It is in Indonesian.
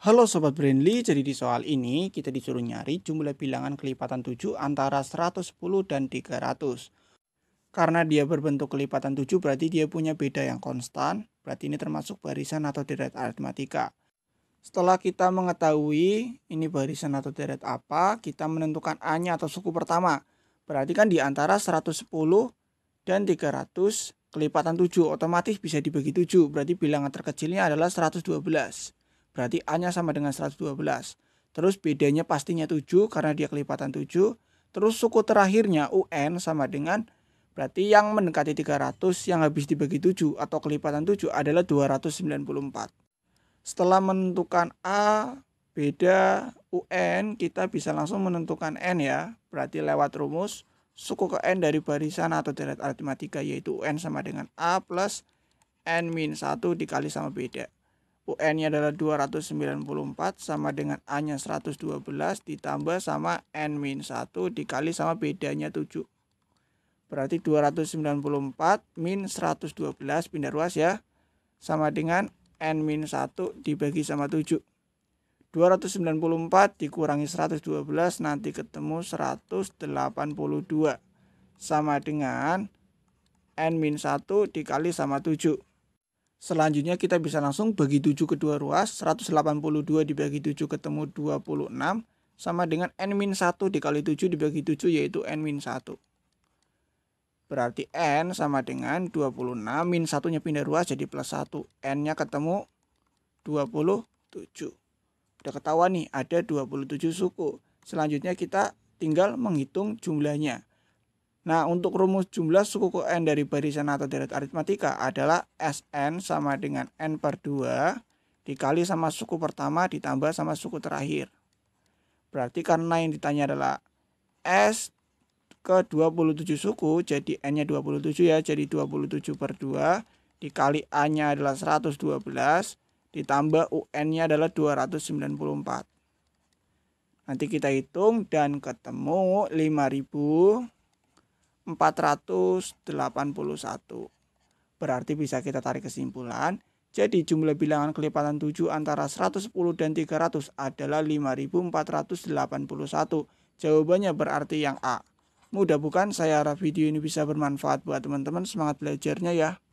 Halo Sobat Brainly. jadi di soal ini kita disuruh nyari jumlah bilangan kelipatan 7 antara 110 dan 300. Karena dia berbentuk kelipatan 7 berarti dia punya beda yang konstan, berarti ini termasuk barisan atau deret aritmatika. Setelah kita mengetahui ini barisan atau deret apa, kita menentukan A-nya atau suku pertama. Berarti kan di antara 110 dan 300 kelipatan 7 otomatis bisa dibagi 7, berarti bilangan terkecilnya adalah 112 berarti A-nya sama dengan 112. Terus bedanya pastinya 7 karena dia kelipatan 7. Terus suku terakhirnya UN sama dengan berarti yang mendekati 300 yang habis dibagi 7 atau kelipatan 7 adalah 294. Setelah menentukan A beda UN kita bisa langsung menentukan N ya. Berarti lewat rumus suku ke N dari barisan atau deret aritmatika yaitu UN sama dengan A plus N min 1 dikali sama beda. UN-nya adalah 294 sama dengan A-nya 112 ditambah sama N-1 dikali sama bedanya 7. Berarti 294 min 112 pindah ruas ya sama dengan N-1 dibagi sama 7. 294 dikurangi 112 nanti ketemu 182 sama dengan N-1 dikali sama 7 Selanjutnya kita bisa langsung bagi 7 ke 2 ruas, 182 dibagi 7 ketemu 26, sama dengan N-1 dikali 7 dibagi 7 yaitu N-1. Berarti N sama dengan 26, min 1-nya pindah ruas jadi plus 1, N-nya ketemu 27. Udah ketahuan nih ada 27 suku. Selanjutnya kita tinggal menghitung jumlahnya. Nah, untuk rumus jumlah suku n dari barisan atau deret aritmatika adalah Sn sama dengan n per 2 dikali sama suku pertama ditambah sama suku terakhir. Berarti karena yang ditanya adalah S ke 27 suku, jadi N-nya 27 ya, jadi 27 per 2 dikali A-nya adalah 112 ditambah UN-nya adalah 294. Nanti kita hitung dan ketemu 5000 481. Berarti bisa kita tarik kesimpulan, jadi jumlah bilangan kelipatan 7 antara 110 dan 300 adalah 5481. Jawabannya berarti yang A. Mudah bukan? Saya harap video ini bisa bermanfaat buat teman-teman. Semangat belajarnya ya.